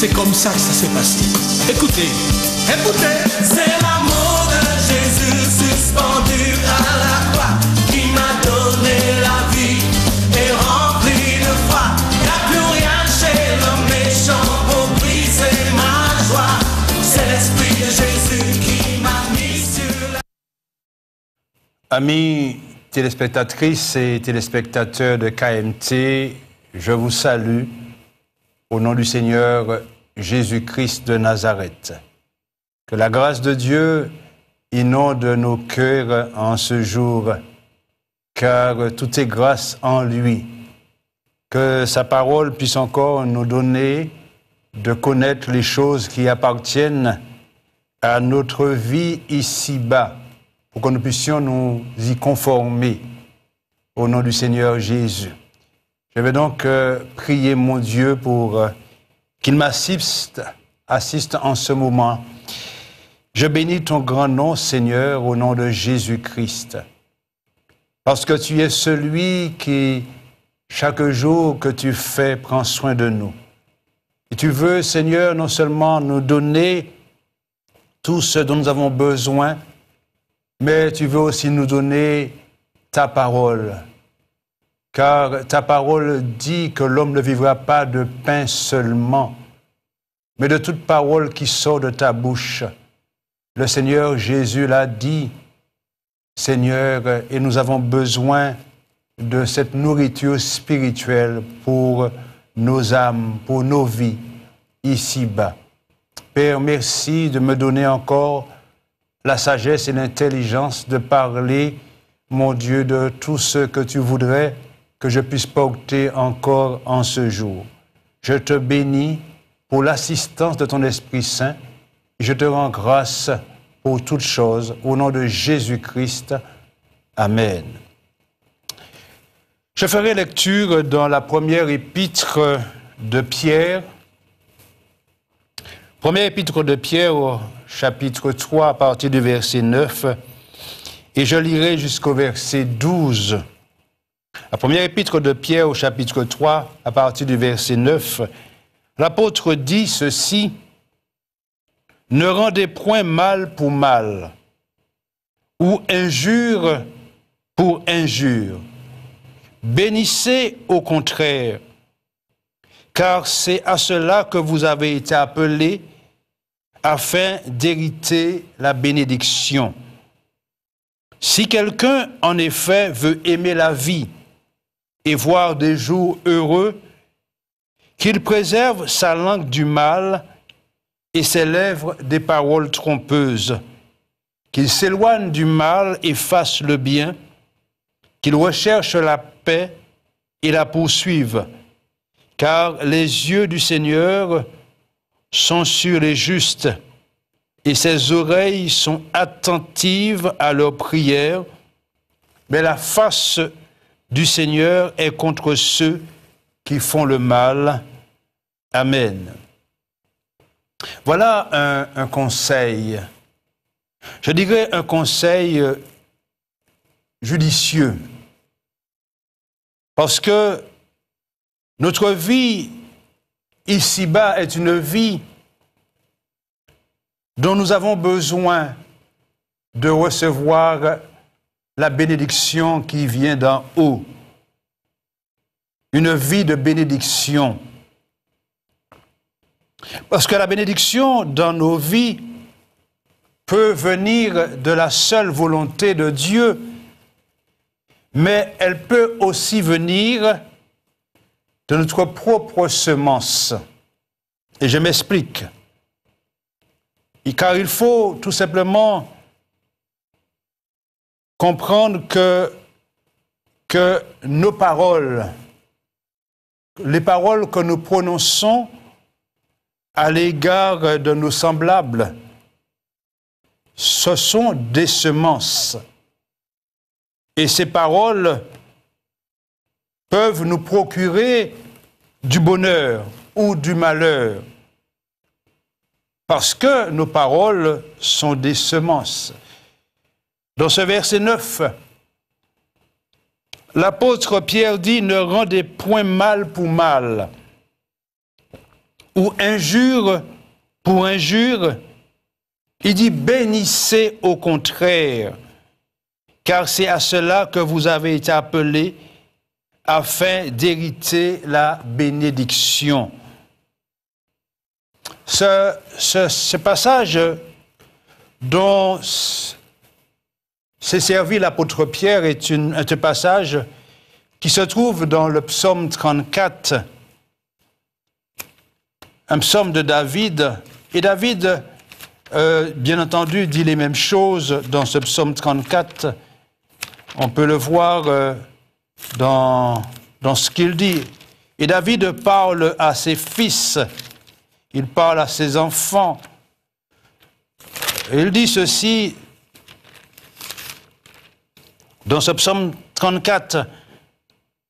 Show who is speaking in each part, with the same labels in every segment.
Speaker 1: c'est comme ça que ça s'est passé. Écoutez, écoutez. C'est l'amour de Jésus suspendu à la croix qui m'a donné la vie et rempli de foi. Y'a plus rien chez le méchant pour briser ma joie. C'est l'esprit de Jésus qui m'a mis sur la. Amis téléspectatrices et téléspectateurs de KMT, je vous salue au nom du Seigneur Jésus-Christ de Nazareth, que la grâce de Dieu inonde nos cœurs en ce jour, car tout est grâce en lui. Que sa parole puisse encore nous donner de connaître les choses qui appartiennent à notre vie ici-bas, pour que nous puissions nous y conformer. Au nom du Seigneur Jésus. Je vais donc euh, prier mon Dieu pour euh, qu'il m'assiste assiste en ce moment. Je bénis ton grand nom, Seigneur, au nom de Jésus-Christ, parce que tu es celui qui, chaque jour que tu fais, prend soin de nous. Et tu veux, Seigneur, non seulement nous donner tout ce dont nous avons besoin, mais tu veux aussi nous donner ta parole, car ta parole dit que l'homme ne vivra pas de pain seulement, mais de toute parole qui sort de ta bouche. Le Seigneur Jésus l'a dit, Seigneur, et nous avons besoin de cette nourriture spirituelle pour nos âmes, pour nos vies, ici-bas. Père, merci de me donner encore la sagesse et l'intelligence de parler, mon Dieu, de tout ce que tu voudrais que je puisse porter encore en ce jour. Je te bénis pour l'assistance de ton Esprit Saint. Et je te rends grâce pour toutes choses. Au nom de Jésus-Christ. Amen. Je ferai lecture dans la première épître de Pierre. Première épître de Pierre au chapitre 3 à partir du verset 9 et je lirai jusqu'au verset 12. La première épître de Pierre au chapitre 3, à partir du verset 9, l'apôtre dit ceci, Ne rendez point mal pour mal, ou injure pour injure. Bénissez au contraire, car c'est à cela que vous avez été appelés afin d'hériter la bénédiction. Si quelqu'un, en effet, veut aimer la vie et voir des jours heureux, qu'il préserve sa langue du mal et ses lèvres des paroles trompeuses, qu'il s'éloigne du mal et fasse le bien, qu'il recherche la paix et la poursuive, car les yeux du Seigneur sont sur les justes et ses oreilles sont attentives à leurs prières, mais la face du Seigneur est contre ceux qui font le mal. Amen. Voilà un, un conseil, je dirais un conseil euh, judicieux, parce que notre vie ici-bas est une vie dont nous avons besoin de recevoir la bénédiction qui vient d'en haut. Une vie de bénédiction. Parce que la bénédiction dans nos vies peut venir de la seule volonté de Dieu, mais elle peut aussi venir de notre propre semence. Et je m'explique. Car il faut tout simplement comprendre que, que nos paroles, les paroles que nous prononçons à l'égard de nos semblables, ce sont des semences. Et ces paroles peuvent nous procurer du bonheur ou du malheur, parce que nos paroles sont des semences. Dans ce verset 9, l'apôtre Pierre dit, ne rendez point mal pour mal, ou injure pour injure. Il dit, bénissez au contraire, car c'est à cela que vous avez été appelés afin d'hériter la bénédiction. Ce, ce passage dont « C'est servi l'apôtre Pierre est, un passage qui se trouve dans le psaume 34, un psaume de David. Et David, euh, bien entendu, dit les mêmes choses dans ce psaume 34. On peut le voir euh, dans, dans ce qu'il dit. Et David parle à ses fils, il parle à ses enfants. Il dit ceci dans ce psaume 34,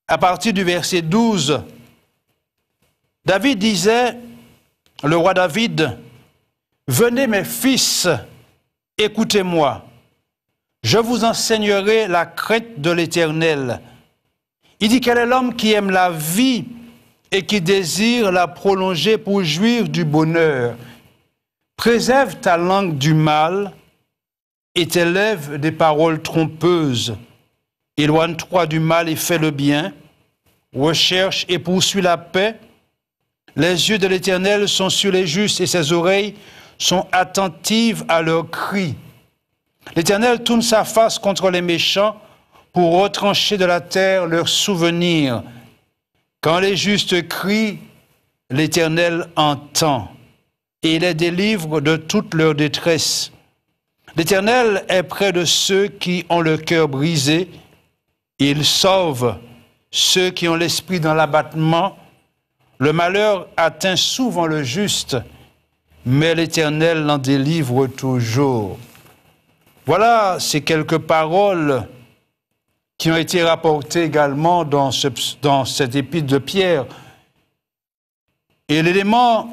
Speaker 1: à partir du verset 12, David disait, le roi David, Venez mes fils, écoutez-moi, je vous enseignerai la crête de l'Éternel. Il dit quel est l'homme qui aime la vie et qui désire la prolonger pour jouir du bonheur. Préserve ta langue du mal et t'élève des paroles trompeuses. Éloigne-toi du mal et fais le bien. Recherche et poursuit la paix. Les yeux de l'Éternel sont sur les justes et ses oreilles sont attentives à leurs cris. L'Éternel tourne sa face contre les méchants pour retrancher de la terre leurs souvenirs. Quand les justes crient, l'Éternel entend et les délivre de toute leur détresse. L'Éternel est près de ceux qui ont le cœur brisé il sauve ceux qui ont l'esprit dans l'abattement. Le malheur atteint souvent le juste, mais l'Éternel l'en délivre toujours. Voilà ces quelques paroles qui ont été rapportées également dans, cette épître de Pierre. Et l'élément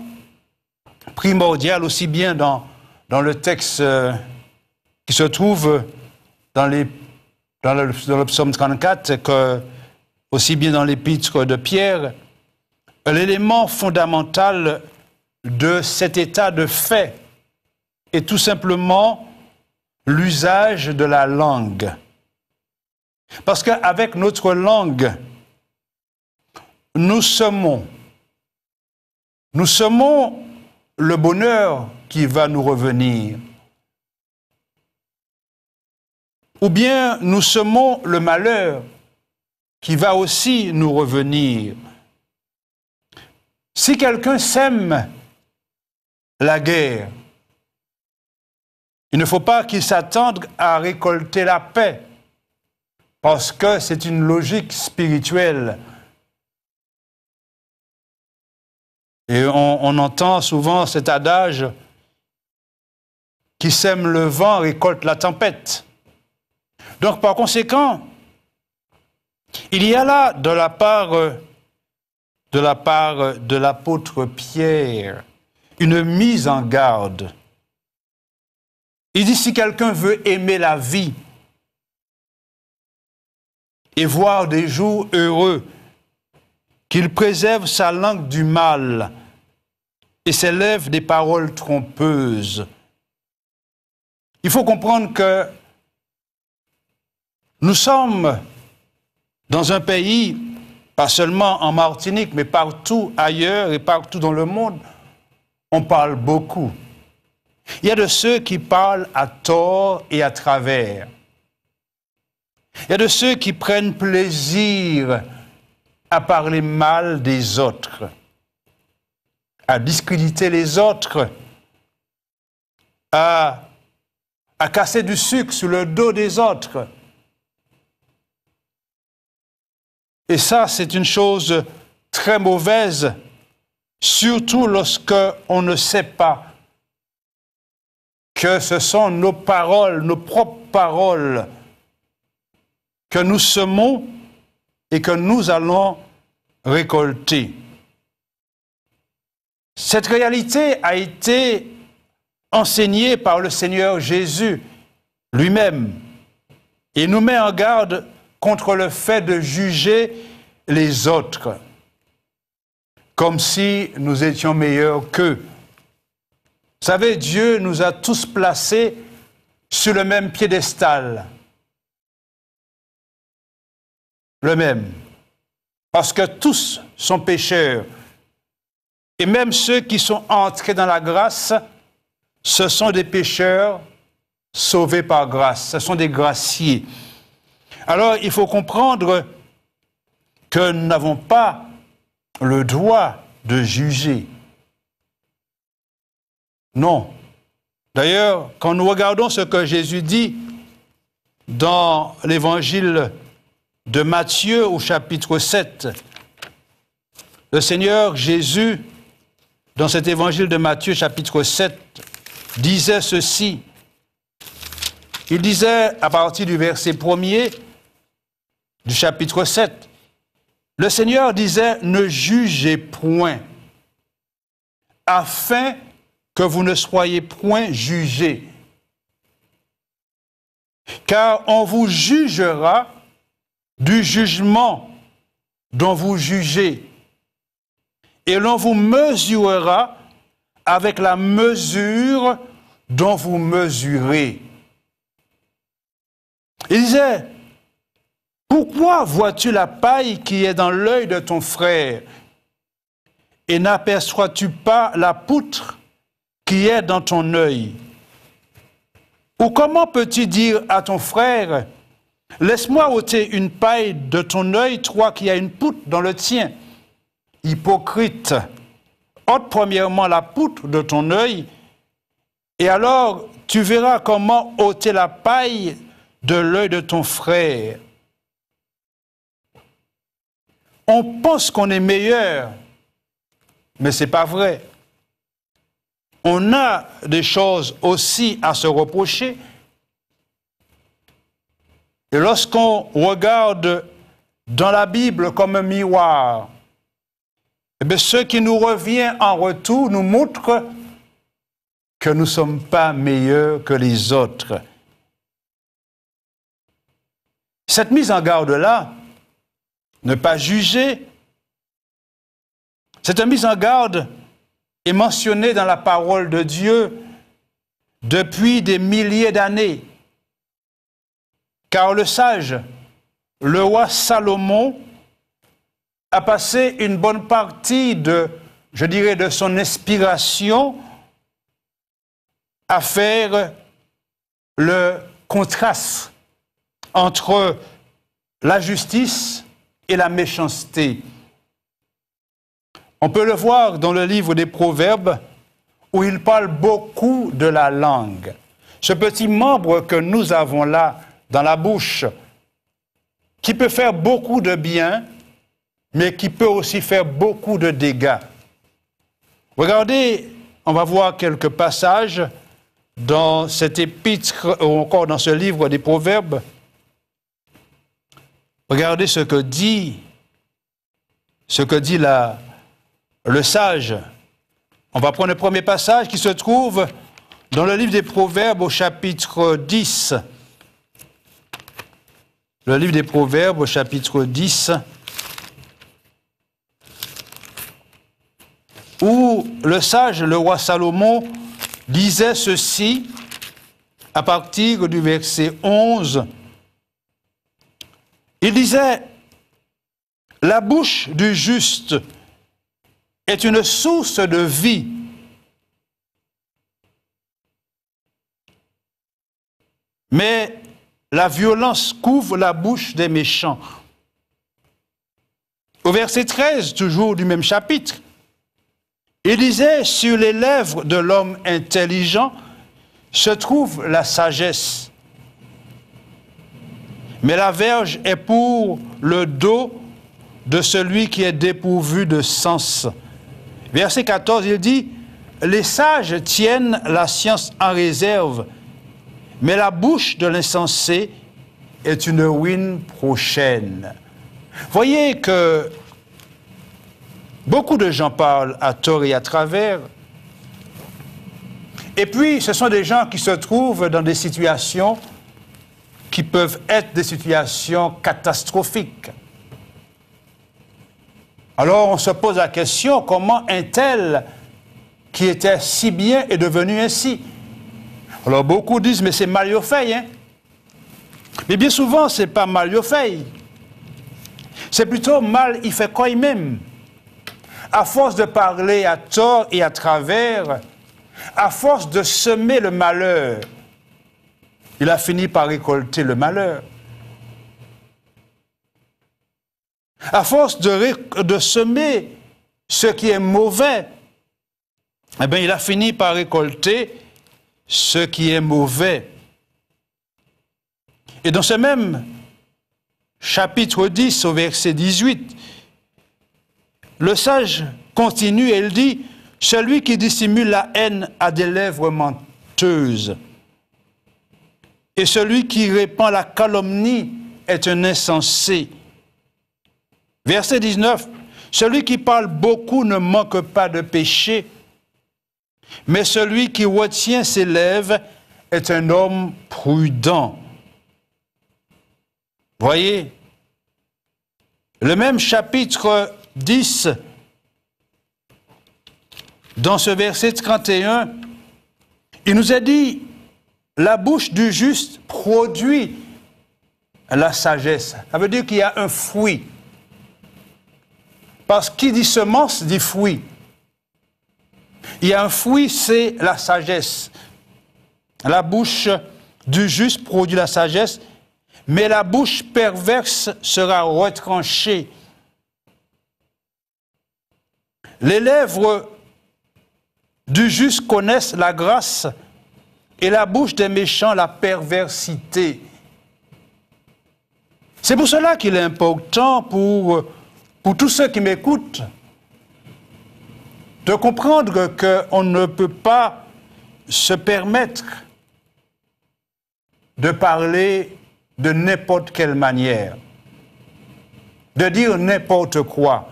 Speaker 1: primordial aussi bien dans, dans le texte euh, qui se trouve dans les dans le, psaume 34, que, aussi bien dans l'épître de Pierre, l'élément fondamental de cet état de fait est tout simplement l'usage de la langue. Parce qu'avec notre langue, nous sommes nous semons le bonheur qui va nous revenir. ou bien nous semons le malheur qui va aussi nous revenir. Si quelqu'un sème la guerre, il ne faut pas qu'il s'attende à récolter la paix, parce que c'est une logique spirituelle. Et on, entend souvent cet adage qui sème le vent récolte la tempête. Donc par conséquent, il y a là de la part de la part de l'apôtre Pierre une mise en garde. Il dit si quelqu'un veut aimer la vie et voir des jours heureux, qu'il préserve sa langue du mal et s'élève des paroles trompeuses. Il faut comprendre que nous sommes dans un pays, pas seulement en Martinique, mais partout ailleurs et partout dans le monde, on parle beaucoup. Il y a de ceux qui parlent à tort et à travers. Il y a de ceux qui prennent plaisir à parler mal des autres, à discréditer les autres, à, casser du sucre sur le dos des autres. Et ça, c'est une chose très mauvaise, surtout lorsque on ne sait pas que ce sont nos paroles, nos propres paroles, que nous semons et que nous allons récolter. Cette réalité a été enseignée par le Seigneur Jésus lui-même et nous met en garde contre le fait de juger les autres comme si nous étions meilleurs qu'eux. Vous savez, Dieu nous a tous placés sur le même piédestal. Le même. Parce que tous sont pécheurs. Et même ceux qui sont entrés dans la grâce, ce sont des pécheurs sauvés par grâce. Ce sont des graciers. Alors il faut comprendre que nous n'avons pas le droit de juger. Non. D'ailleurs, quand nous regardons ce que Jésus dit dans l'évangile de Matthieu au chapitre 7, le Seigneur Jésus, dans cet évangile de Matthieu chapitre 7, disait ceci. Il disait à partir du verset premier, du chapitre 7. Le Seigneur disait, ne jugez point, afin que vous ne soyez point jugés. Car on vous jugera du jugement dont vous jugez, et l'on vous mesurera avec la mesure dont vous mesurez. Il disait, pourquoi vois-tu la paille qui est dans l'œil de ton frère et n'aperçois-tu pas la poutre qui est dans ton œil Ou comment peux-tu dire à ton frère, laisse-moi ôter une paille de ton œil, toi qui as une poutre dans le tien Hypocrite, ôte premièrement la poutre de ton œil, et alors tu verras comment ôter la paille de l'œil de ton frère on pense qu'on est meilleur, mais ce n'est pas vrai. On a des choses aussi à se reprocher. Et lorsqu'on regarde dans la Bible comme un miroir, eh ce qui nous revient en retour nous montre que nous ne sommes pas meilleurs que les autres. Cette mise en garde-là, ne pas juger. Cette mise en garde est mentionnée dans la parole de Dieu depuis des milliers d'années. Car le sage, le roi Salomon, a passé une bonne partie de, je dirais, de son inspiration à faire le contraste entre la justice et la méchanceté. On peut le voir dans le livre des Proverbes où il parle beaucoup de la langue. Ce petit membre que nous avons là dans la bouche, qui peut faire beaucoup de bien, mais qui peut aussi faire beaucoup de dégâts. Regardez, on va voir quelques passages dans cet épître ou encore dans ce livre des Proverbes Regardez ce que dit, ce que dit le sage. On va prendre le premier passage qui se trouve dans le livre des Proverbes au chapitre 10. Le livre des Proverbes au chapitre 10, où le sage, le roi Salomon, disait ceci à partir du verset 11 il disait, la bouche du juste est une source de vie. Mais la violence couvre la bouche des méchants. Au verset 13, toujours du même chapitre, il disait, sur les lèvres de l'homme intelligent se trouve la sagesse. Mais la verge est pour le dos de celui qui est dépourvu de sens. Verset 14, il dit, Les sages tiennent la science en réserve, mais la bouche de l'insensé est une ruine prochaine. Voyez que beaucoup de gens parlent à tort et à travers, et puis ce sont des gens qui se trouvent dans des situations qui peuvent être des situations catastrophiques. Alors on se pose la question, comment un tel qui était si bien est devenu ainsi Alors beaucoup disent, mais c'est Mario Fay. Hein? Mais bien souvent, ce n'est pas au feuille, C'est plutôt mal il fait quoi même. À force de parler à tort et à travers, à force de semer le malheur, il a fini par récolter le malheur. À force de, semer ce qui est mauvais, eh bien, il a fini par récolter ce qui est mauvais. Et dans ce même chapitre 10 au verset 18, le sage continue et il dit, Celui qui dissimule la haine a des lèvres menteuses. Et celui qui répand la calomnie est un insensé. Verset 19. Celui qui parle beaucoup ne manque pas de péché, mais celui qui retient ses lèvres est un homme prudent. Voyez, le même chapitre 10, dans ce verset 31, il nous a dit, la bouche du juste produit la sagesse. Ça veut dire qu'il y a un fruit. Parce qui dit semence dit fruit. Il y a un fruit, c'est la sagesse. La bouche du juste produit la sagesse, mais la bouche perverse sera retranchée. Les lèvres du juste connaissent la grâce, et la bouche des méchants la perversité. C'est pour cela qu'il est important pour, pour tous ceux qui m'écoutent de comprendre qu'on ne peut pas se permettre de parler de n'importe quelle manière, de dire n'importe quoi.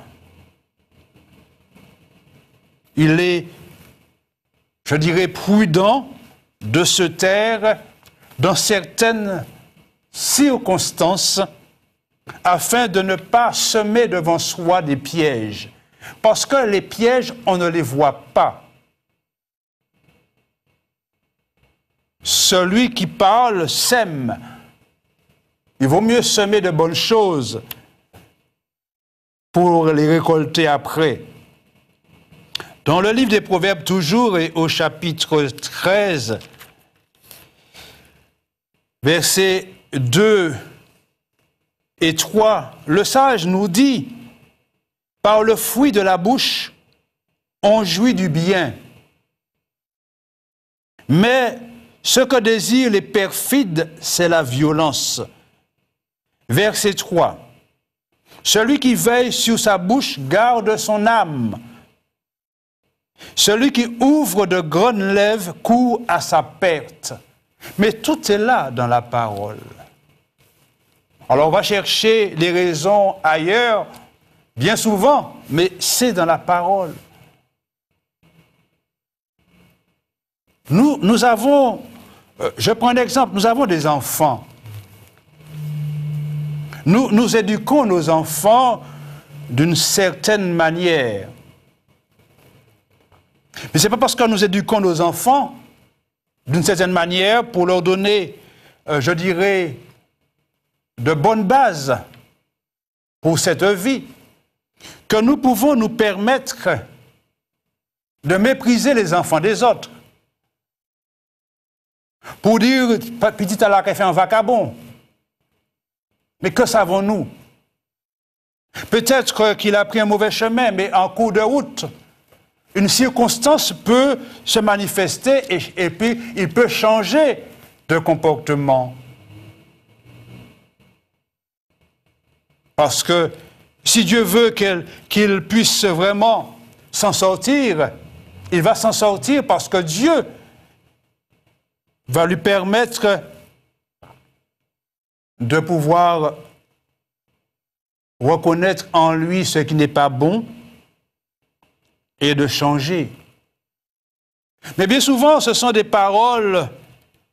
Speaker 1: Il est, je dirais, prudent de se taire dans certaines circonstances afin de ne pas semer devant soi des pièges. Parce que les pièges, on ne les voit pas. Celui qui parle sème. Il vaut mieux semer de bonnes choses pour les récolter après. Dans le livre des Proverbes toujours et au chapitre 13, versets 2 et 3, le sage nous dit, par le fruit de la bouche, on jouit du bien. Mais ce que désirent les perfides, c'est la violence. Verset 3. Celui qui veille sur sa bouche garde son âme. Celui qui ouvre de grandes lèvres court à sa perte. Mais tout est là dans la parole. Alors on va chercher les raisons ailleurs, bien souvent, mais c'est dans la parole. Nous, nous avons, euh, je prends un exemple, nous avons des enfants. Nous, nous éduquons nos enfants d'une certaine manière. Mais ce n'est pas parce que nous éduquons nos enfants d'une certaine manière, pour leur donner, euh, je dirais, de bonnes bases pour cette vie, que nous pouvons nous permettre de mépriser les enfants des autres. Pour dire, petit à la fait un vagabond. Mais que savons-nous Peut-être qu'il a pris un mauvais chemin, mais en cours de route, une circonstance peut se manifester et, puis il peut changer de comportement. Parce que si Dieu veut qu'il puisse vraiment s'en sortir, il va s'en sortir parce que Dieu va lui permettre de pouvoir reconnaître en lui ce qui n'est pas bon et de changer. Mais bien souvent, ce sont des paroles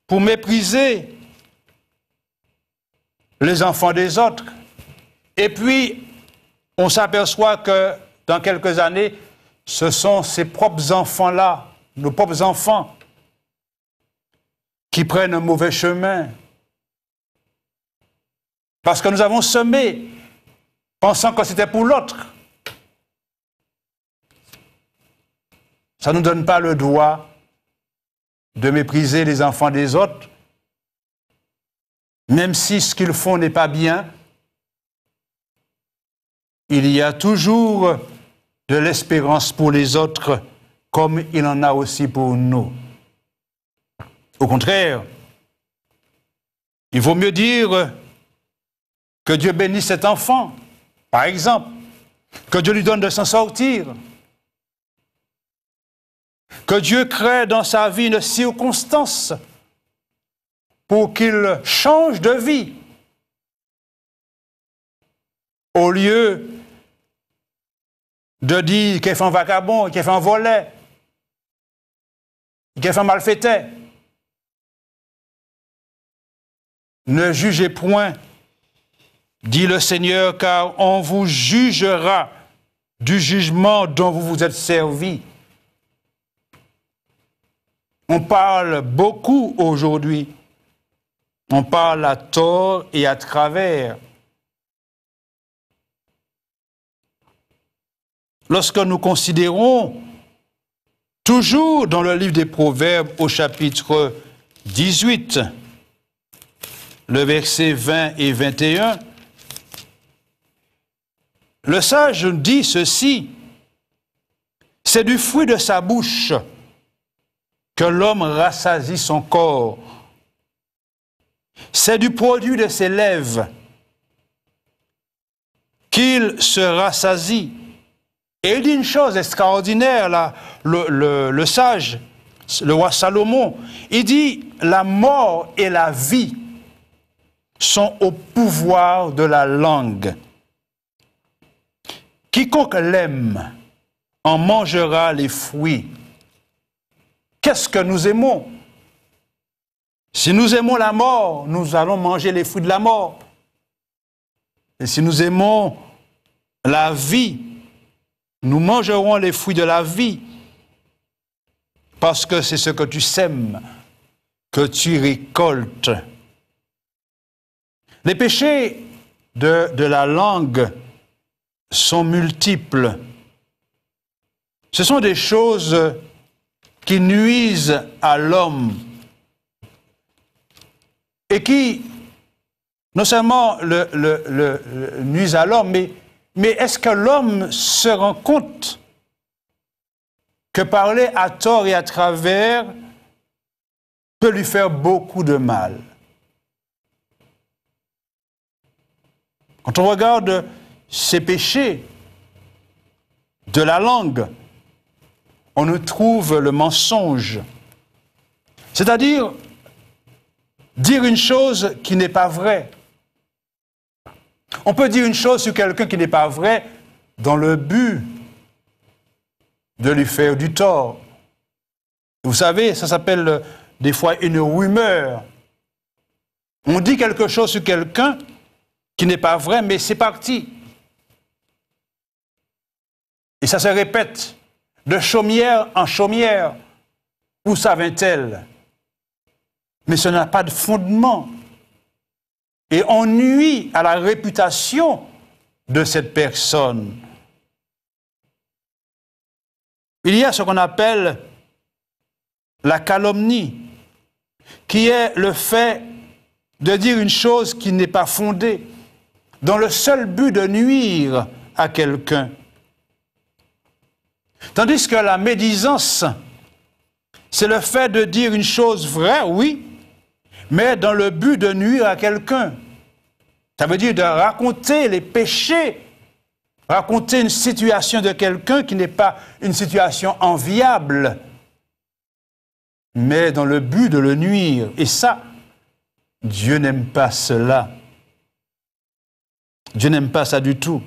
Speaker 1: pour mépriser les enfants des autres. Et puis, on s'aperçoit que dans quelques années, ce sont ces propres enfants-là, nos propres enfants, qui prennent un mauvais chemin. Parce que nous avons semé, pensant que c'était pour l'autre. Ça ne nous donne pas le droit de mépriser les enfants des autres, même si ce qu'ils font n'est pas bien. Il y a toujours de l'espérance pour les autres, comme il en a aussi pour nous. Au contraire, il vaut mieux dire que Dieu bénisse cet enfant, par exemple, que Dieu lui donne de s'en sortir, que Dieu crée dans sa vie une circonstance pour qu'il change de vie. Au lieu de dire qu'il fait un vagabond, qu'il fait un volet, qu'il fait un malfaiteur. Ne jugez point, dit le Seigneur, car on vous jugera du jugement dont vous vous êtes servi. On parle beaucoup aujourd'hui. On parle à tort et à travers. Lorsque nous considérons, toujours dans le livre des Proverbes au chapitre 18, le verset 20 et 21, le sage dit ceci, c'est du fruit de sa bouche que l'homme rassasie son corps. C'est du produit de ses lèvres qu'il se rassasie. Et il dit une chose extraordinaire, là, le sage, le roi Salomon. Il dit, la mort et la vie sont au pouvoir de la langue. Quiconque l'aime en mangera les fruits. Qu'est-ce que nous aimons Si nous aimons la mort, nous allons manger les fruits de la mort. Et si nous aimons la vie, nous mangerons les fruits de la vie. Parce que c'est ce que tu sèmes que tu récoltes. Les péchés de, de la langue sont multiples. Ce sont des choses qui nuisent à l'homme et qui non seulement le, nuisent à l'homme, mais, mais est-ce que l'homme se rend compte que parler à tort et à travers peut lui faire beaucoup de mal Quand on regarde ces péchés de la langue, on ne trouve le mensonge. C'est-à-dire dire une chose qui n'est pas vraie. On peut dire une chose sur quelqu'un qui n'est pas vrai dans le but de lui faire du tort. Vous savez, ça s'appelle euh, des fois une rumeur. On dit quelque chose sur quelqu'un qui n'est pas vrai, mais c'est parti. Et ça se répète de chaumière en chaumière. Où vient elle Mais ce n'a pas de fondement. Et on nuit à la réputation de cette personne. Il y a ce qu'on appelle la calomnie, qui est le fait de dire une chose qui n'est pas fondée, dans le seul but de nuire à quelqu'un. Tandis que la médisance, c'est le fait de dire une chose vraie, oui, mais dans le but de nuire à quelqu'un. Ça veut dire de raconter les péchés, raconter une situation de quelqu'un qui n'est pas une situation enviable, mais dans le but de le nuire. Et ça, Dieu n'aime pas cela. Dieu n'aime pas ça du tout.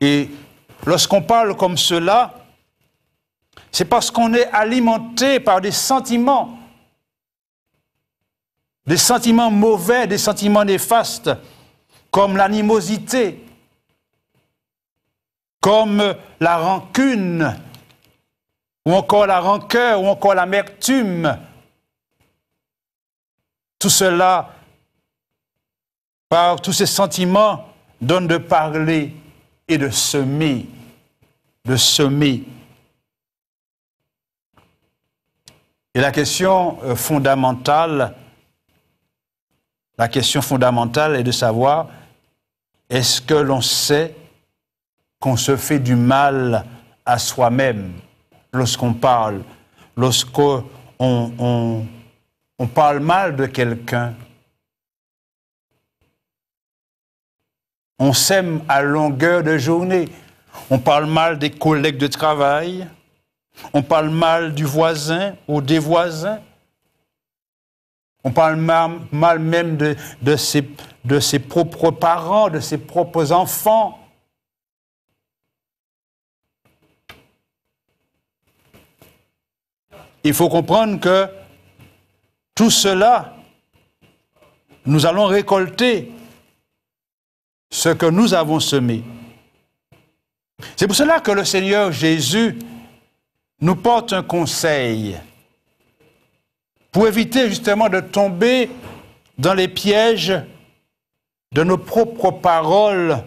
Speaker 1: Et lorsqu'on parle comme cela, c'est parce qu'on est alimenté par des sentiments, des sentiments mauvais, des sentiments néfastes, comme l'animosité, comme la rancune, ou encore la rancœur, ou encore l'amertume. Tout cela, par tous ces sentiments, donne de parler et de semer, de semer. Et la question euh, fondamentale, la question fondamentale est de savoir est-ce que l'on sait qu'on se fait du mal à soi-même lorsqu'on parle, lorsqu'on on parle mal de quelqu'un, On sème à longueur de journée. On parle mal des collègues de travail. On parle mal du voisin ou des voisins. On parle mal, même de, ses, de ses propres parents, de ses propres enfants. Il faut comprendre que tout cela, nous allons récolter ce que nous avons semé. C'est pour cela que le Seigneur Jésus nous porte un conseil pour éviter justement de tomber dans les pièges de nos propres paroles,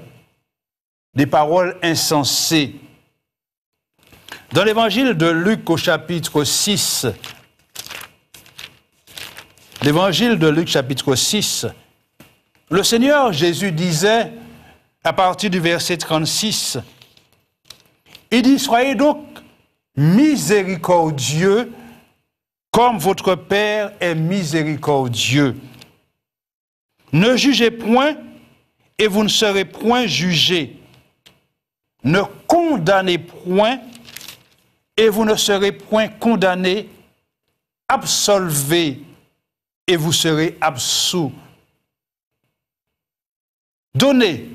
Speaker 1: des paroles insensées. Dans l'évangile de Luc au chapitre 6, l'évangile de Luc chapitre 6, le Seigneur Jésus disait, à partir du verset 36, il dit, soyez donc miséricordieux comme votre Père est miséricordieux. Ne jugez point et vous ne serez point jugés. Ne condamnez point et vous ne serez point condamnés. Absolvez et vous serez absous Donnez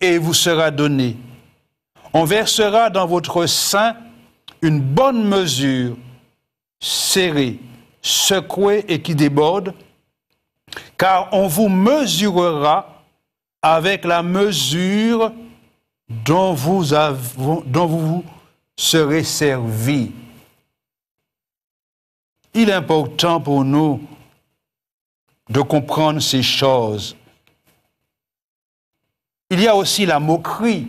Speaker 1: et vous sera donné. On versera dans votre sein une bonne mesure, serrée, secouée et qui déborde, car on vous mesurera avec la mesure dont vous, dont vous serez servi. Il est important pour nous de comprendre ces choses il y a aussi la moquerie.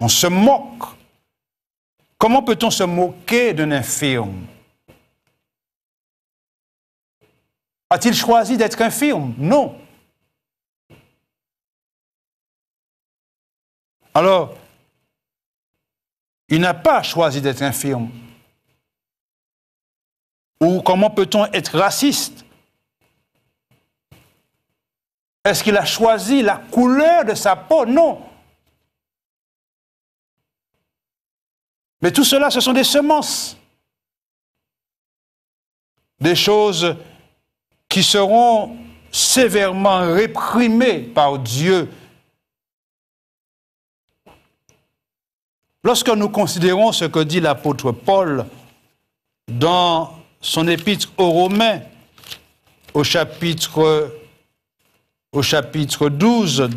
Speaker 1: On se moque. Comment peut-on se moquer d'un infirme A-t-il choisi d'être infirme Non. Alors, il n'a pas choisi d'être infirme. Ou comment peut-on être raciste est-ce qu'il a choisi la couleur de sa peau Non. Mais tout cela, ce sont des semences. Des choses qui seront sévèrement réprimées par Dieu. Lorsque nous considérons ce que dit l'apôtre Paul dans son épître aux Romains, au chapitre au chapitre 12,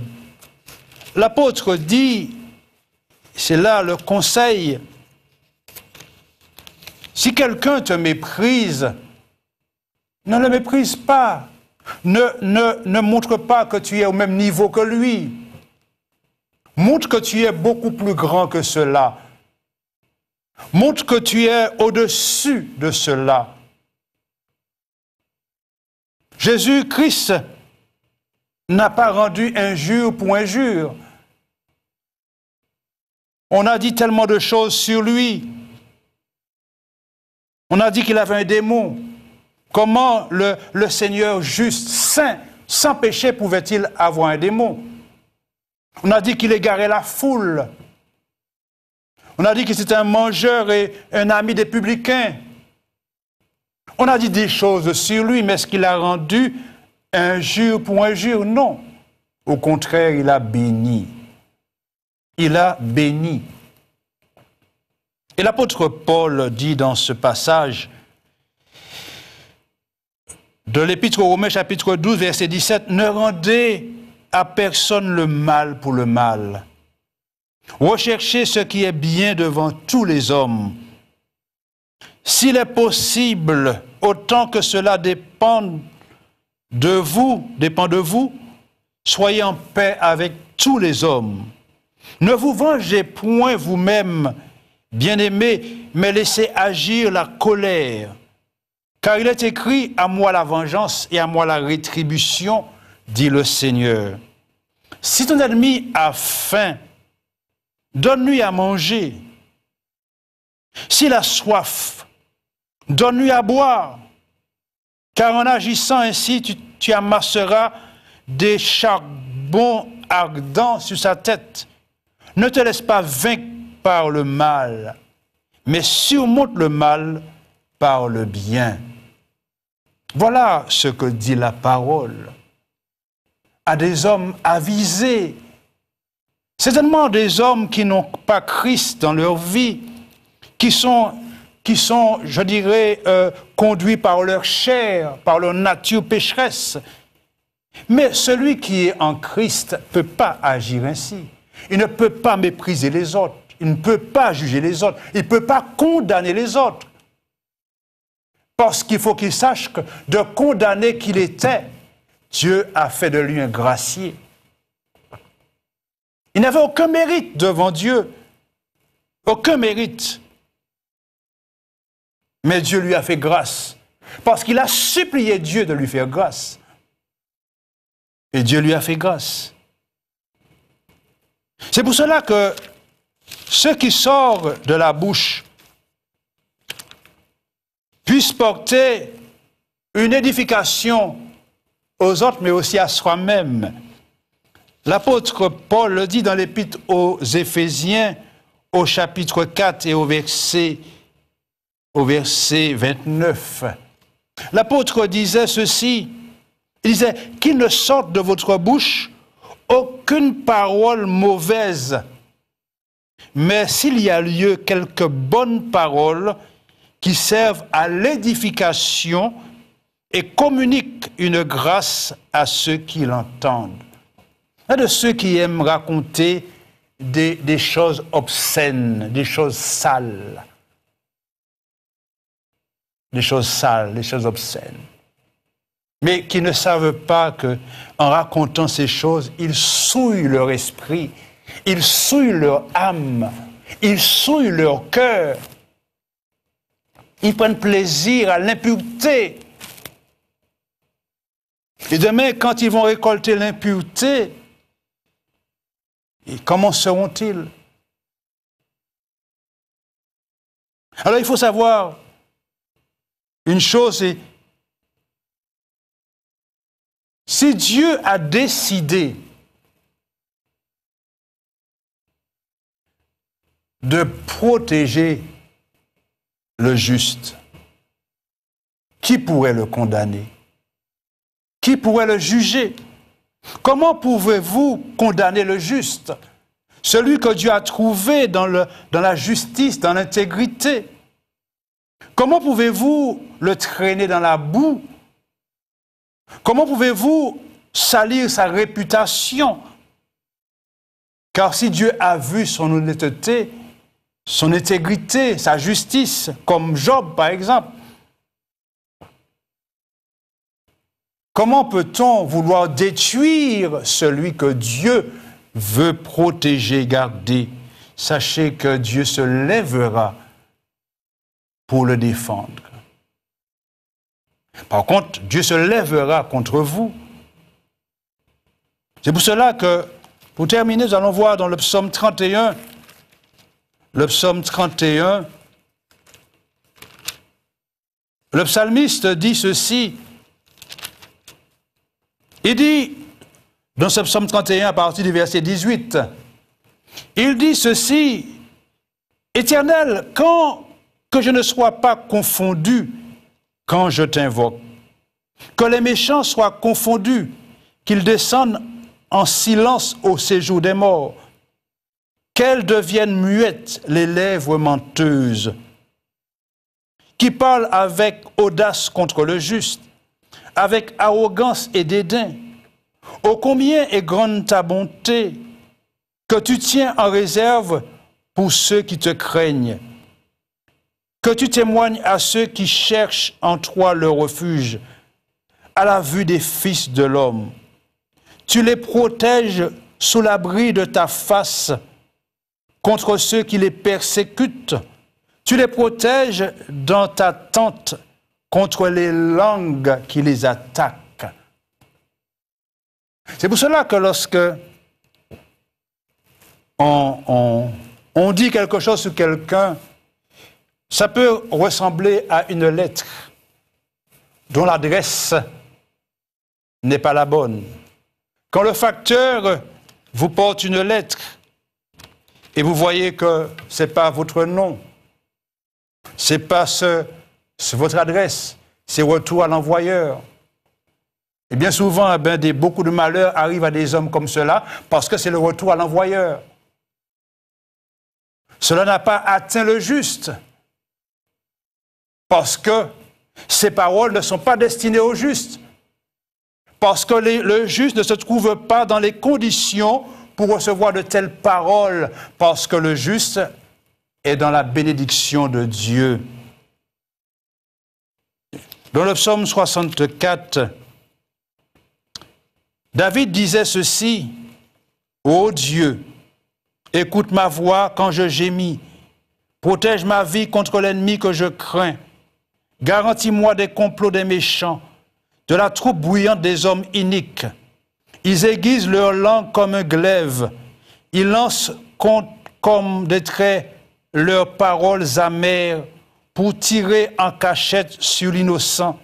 Speaker 1: l'apôtre dit, c'est là le conseil, si quelqu'un te méprise, ne le méprise pas, ne, ne, ne montre pas que tu es au même niveau que lui, montre que tu es beaucoup plus grand que cela, montre que tu es au-dessus de cela. Jésus-Christ n'a pas rendu injure pour injure. On a dit tellement de choses sur lui. On a dit qu'il avait un démon. Comment le, Seigneur juste, saint, sans péché, pouvait-il avoir un démon On a dit qu'il égarait la foule. On a dit que c'était un mangeur et un ami des publicains. On a dit des choses sur lui, mais ce qu'il a rendu injure pour injure, non. Au contraire, il a béni. Il a béni. Et l'apôtre Paul dit dans ce passage de l'épître aux Romains chapitre 12 verset 17, ne rendez à personne le mal pour le mal. Recherchez ce qui est bien devant tous les hommes. S'il est possible, autant que cela dépende de vous, dépend de vous. Soyez en paix avec tous les hommes. Ne vous vengez point vous-même, bien-aimés, mais laissez agir la colère. Car il est écrit, à moi la vengeance et à moi la rétribution, dit le Seigneur. Si ton ennemi a faim, donne-lui à manger. S'il a soif, donne-lui à boire. Car en agissant ainsi, tu, amasseras des charbons ardents sur sa tête. Ne te laisse pas vaincre par le mal, mais surmonte le mal par le bien. Voilà ce que dit la parole à des hommes avisés, certainement des hommes qui n'ont pas Christ dans leur vie, qui sont qui sont, je dirais, euh, conduits par leur chair, par leur nature pécheresse. Mais celui qui est en Christ ne peut pas agir ainsi. Il ne peut pas mépriser les autres. Il ne peut pas juger les autres. Il ne peut pas condamner les autres. Parce qu'il faut qu'il sache que de condamner qu'il était, Dieu a fait de lui un gracier. Il n'avait aucun mérite devant Dieu. Aucun mérite. Mais Dieu lui a fait grâce. Parce qu'il a supplié Dieu de lui faire grâce. Et Dieu lui a fait grâce. C'est pour cela que ce qui sort de la bouche puisse porter une édification aux autres, mais aussi à soi-même. L'apôtre Paul le dit dans l'épître aux Éphésiens au chapitre 4 et au verset au verset 29. L'apôtre disait ceci, il disait, qu'il ne sorte de votre bouche aucune parole mauvaise, mais s'il y a lieu quelques bonnes paroles qui servent à l'édification et communiquent une grâce à ceux qui l'entendent. Un de ceux qui aiment raconter des, des choses obscènes, des choses sales les choses sales, les choses obscènes, mais qui ne savent pas que, en racontant ces choses, ils souillent leur esprit, ils souillent leur âme, ils souillent leur cœur. Ils prennent plaisir à l'impureté. Et demain, quand ils vont récolter l'impureté, comment seront-ils Alors il faut savoir une chose est, si Dieu a décidé de protéger le juste, qui pourrait le condamner Qui pourrait le juger Comment pouvez-vous condamner le juste Celui que Dieu a trouvé dans, dans la justice, dans l'intégrité Comment pouvez-vous le traîner dans la boue Comment pouvez-vous salir sa réputation Car si Dieu a vu son honnêteté, son intégrité, sa justice, comme Job par exemple, comment peut-on vouloir détruire celui que Dieu veut protéger, garder Sachez que Dieu se lèvera pour le défendre. Par contre, Dieu se lèvera contre vous. C'est pour cela que, pour terminer, nous allons voir dans le psaume 31, le psaume 31, le psalmiste dit ceci. Il dit, dans ce psaume 31, à partir du verset 18, il dit ceci, Éternel, quand que je ne sois pas confondu quand je t'invoque, que les méchants soient confondus, qu'ils descendent en silence au séjour des morts, qu'elles deviennent muettes les lèvres menteuses, qui parlent avec audace contre le juste, avec arrogance et dédain. Ô combien est grande ta bonté que tu tiens en réserve pour ceux qui te craignent que tu témoignes à ceux qui cherchent en toi le refuge, à la vue des fils de l'homme. Tu les protèges sous l'abri de ta face contre ceux qui les persécutent. Tu les protèges dans ta tente contre les langues qui les attaquent. C'est pour cela que lorsque on, dit quelque chose sur quelqu'un, ça peut ressembler à une lettre dont l'adresse n'est pas la bonne. Quand le facteur vous porte une lettre et vous voyez que ce n'est pas votre nom, ce n'est pas votre adresse, c'est retour à l'envoyeur. Et eh bien souvent, eh beaucoup de malheurs arrivent à des hommes comme cela parce que c'est le retour à l'envoyeur. Cela n'a pas atteint le juste. Parce que ces paroles ne sont pas destinées au juste, Parce que le juste ne se trouve pas dans les conditions pour recevoir de telles paroles. Parce que le juste est dans la bénédiction de Dieu. Dans le psaume 64, David disait ceci, Ô Dieu, écoute ma voix quand je gémis, protège ma vie contre l'ennemi que je crains. Garantis-moi des complots des méchants, de la troupe bruyante des hommes iniques. Ils aiguisent leur langue comme un glaive. Ils lancent comme des traits leurs paroles amères pour tirer en cachette sur l'innocent.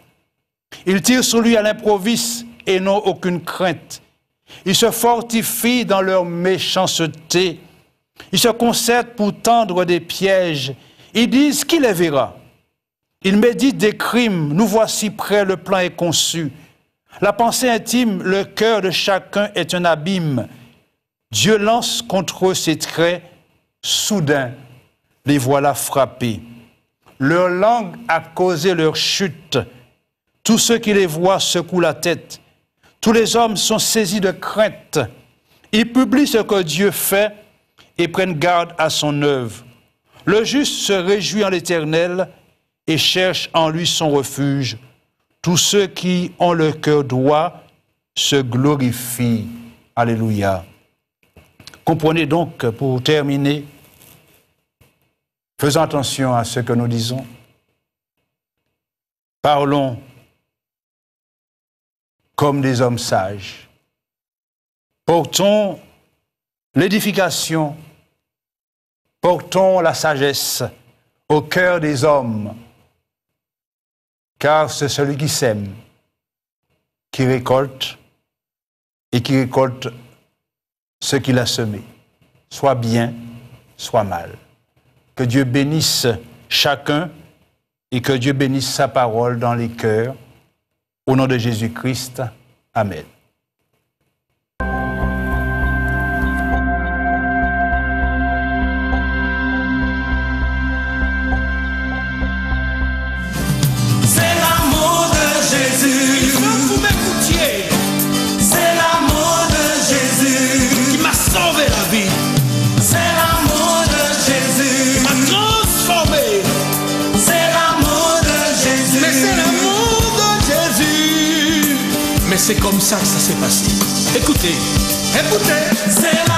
Speaker 1: Ils tirent sur lui à l'improviste et n'ont aucune crainte. Ils se fortifient dans leur méchanceté. Ils se concertent pour tendre des pièges. Ils disent qui les verra il médite des crimes, nous voici près. le plan est conçu. La pensée intime, le cœur de chacun est un abîme. Dieu lance contre eux ses traits, soudain, les voilà frappés. Leur langue a causé leur chute. Tous ceux qui les voient secouent la tête. Tous les hommes sont saisis de crainte. Ils publient ce que Dieu fait et prennent garde à son œuvre. Le juste se réjouit en l'Éternel, et cherche en lui son refuge. Tous ceux qui ont le cœur droit se glorifient. Alléluia. Comprenez donc, pour terminer, faisons attention à ce que nous disons. Parlons comme des hommes sages. Portons l'édification, portons la sagesse au cœur des hommes car c'est celui qui sème, qui récolte et qui récolte ce qu'il a semé, soit bien, soit mal. Que Dieu bénisse chacun et que Dieu bénisse sa parole dans les cœurs. Au nom de Jésus-Christ, Amen. C'est comme ça que ça s'est passé. Écoutez, écoutez, c'est